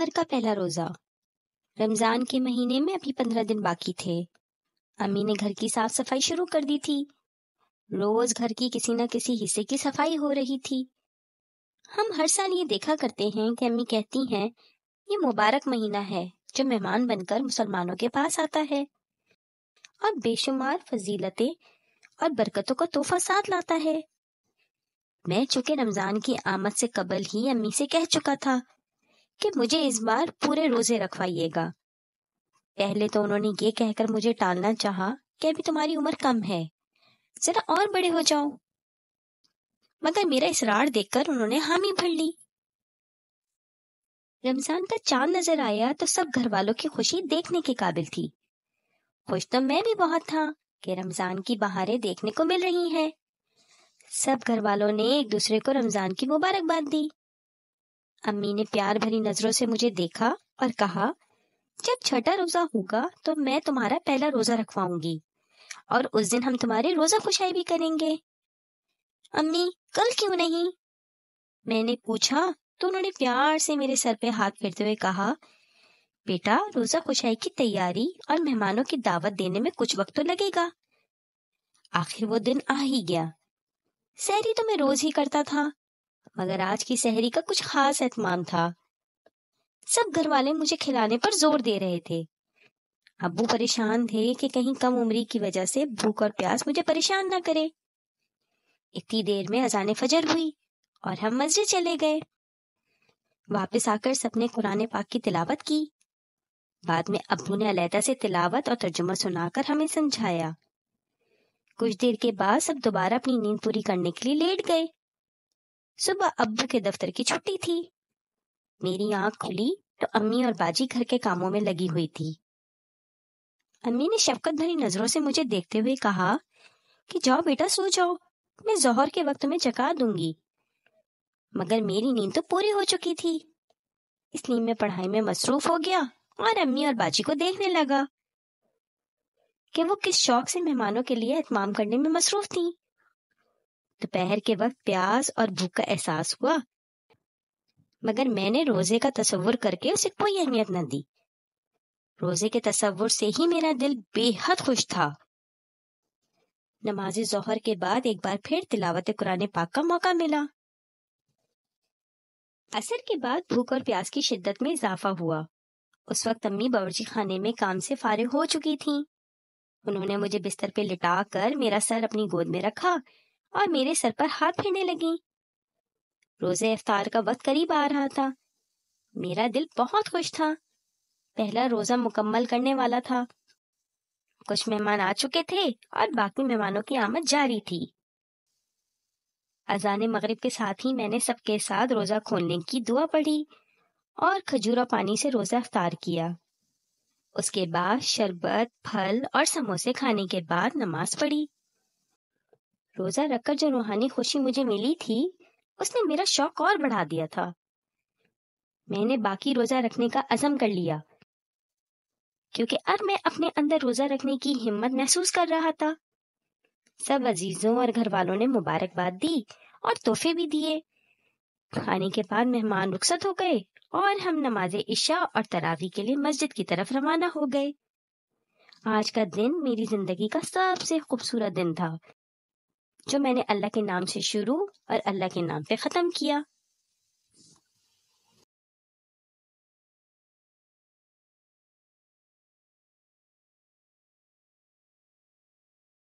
अक्टूबर का पहला रोज़ा रमज़ान के महीने में अभी पंद्रह दिन बाकी थे अम्मी ने घर की साफ सफाई शुरू कर दी थी रोज घर की किसी न किसी हिस्से की सफाई हो रही थी हम हर साल ये देखा करते हैं कि अम्मी कहती हैं ये मुबारक महीना है जो मेहमान बनकर मुसलमानों के पास आता है और बेशुमार फजीलतें और बरकतों का तोहफा साथ लाता है मैं चूंकि रमजान की आमद से कबल ही अम्मी से कह चुका था कि मुझे इस बार पूरे रोजे रखवाइएगा पहले तो उन्होंने ये कहकर मुझे टालना चाहा कि अभी तुम्हारी उम्र कम है जरा और बड़े हो जाओ मगर मेरा इसरार देखकर उन्होंने हामी भर ली रमजान का चांद नजर आया तो सब घर वालों की खुशी देखने के काबिल थी खुश तो मैं भी बहुत था कि रमजान की बहारें देखने को मिल रही हैं सब घर वालों ने एक दूसरे को रमजान की मुबारकबाद दी अम्मी ने प्यार भरी नजरों से मुझे देखा और कहा जब छठा रोजा होगा तो मैं तुम्हारा पहला रोजा रखवाऊंगी और उस दिन हम तुम्हारे रोजा खुशाई भी करेंगे अम्मी कल क्यों नहीं मैंने पूछा तो उन्होंने प्यार से मेरे सर पे हाथ फेरते हुए कहा बेटा रोजा खुशाई की तैयारी और मेहमानों की दावत देने में कुछ वक्त तो लगेगा आखिर वो दिन आ ही गया सैरी तो मैं रोज ही करता था मगर हाँ। आज की सहरी का कुछ खास एहतमाम था सब घर वाले मुझे खिलाने पर जोर दे रहे थे अबू परेशान थे कि कहीं कम उम्री की वजह से भूख और प्यास मुझे परेशान ना करे इतनी देर में अजान फजर हुई और हम मस्जिद चले गए वापस आकर सबने कुरान पाक की तिलावत की बाद में अबू ने अलहदा से तिलावत और तर्जुमा सुनाकर हमें समझाया कुछ देर के बाद सब दोबारा अपनी नींद पूरी करने के लिए लेट गए सुबह अब्बू के दफ्तर की छुट्टी थी मेरी आंख खुली तो अम्मी और बाजी घर के कामों में लगी हुई थी अम्मी ने शफकत भरी नजरों से मुझे देखते हुए कहा कि जाओ बेटा सो जाओ मैं जोहर के वक्त में जगा दूंगी मगर मेरी नींद तो पूरी हो चुकी थी इसलिए मैं पढ़ाई में मसरूफ हो गया और अम्मी और बाजी को देखने लगा कि वो किस शौक से मेहमानों के लिए एहतमाम करने में मसरूफ थी दोपहर के वक्त प्यास और भूख का एहसास हुआ मगर मैंने रोजे का तस्वुर करके उसे कोई अहमियत न दी रोजे के तस्वुर से ही मेरा दिल बेहद खुश था नमाज जोहर के बाद एक बार फिर तिलावत कुरान पाक का मौका मिला असर के बाद भूख और प्यास की शिद्दत में इजाफा हुआ उस वक्त अम्मी बावर्ची खाने में काम से फारिग हो चुकी थीं। उन्होंने मुझे बिस्तर पे लिटा कर मेरा सर अपनी गोद में रखा और मेरे सर पर हाथ फेरने लगी रोजे अफ्तार का वक्त करीब आ रहा था मेरा दिल बहुत खुश था पहला रोजा मुकम्मल करने वाला था कुछ मेहमान आ चुके थे और बाकी मेहमानों की आमद जारी थी अजान मगरिब के साथ ही मैंने सबके साथ रोजा खोलने की दुआ पढ़ी और खजूरा पानी से रोजा अफ्तार किया उसके बाद शरबत फल और समोसे खाने के बाद नमाज पढ़ी रोजा रखकर जो रूहानी खुशी मुझे मिली थी उसने मेरा शौक और बढ़ा दिया था मैंने बाकी रोजा रखने का अजम कर लिया क्योंकि अब मैं अपने अंदर रोजा रखने की हिम्मत महसूस कर रहा था सब अजीजों और घर वालों ने मुबारकबाद दी और तोहफे भी दिए खाने के बाद मेहमान रुखसत हो गए और हम नमाज इशा और तरावी के लिए मस्जिद की तरफ रवाना हो गए आज का दिन मेरी जिंदगी का सबसे खूबसूरत दिन था जो मैंने अल्लाह के नाम से शुरू और अल्लाह के नाम पे ख़त्म किया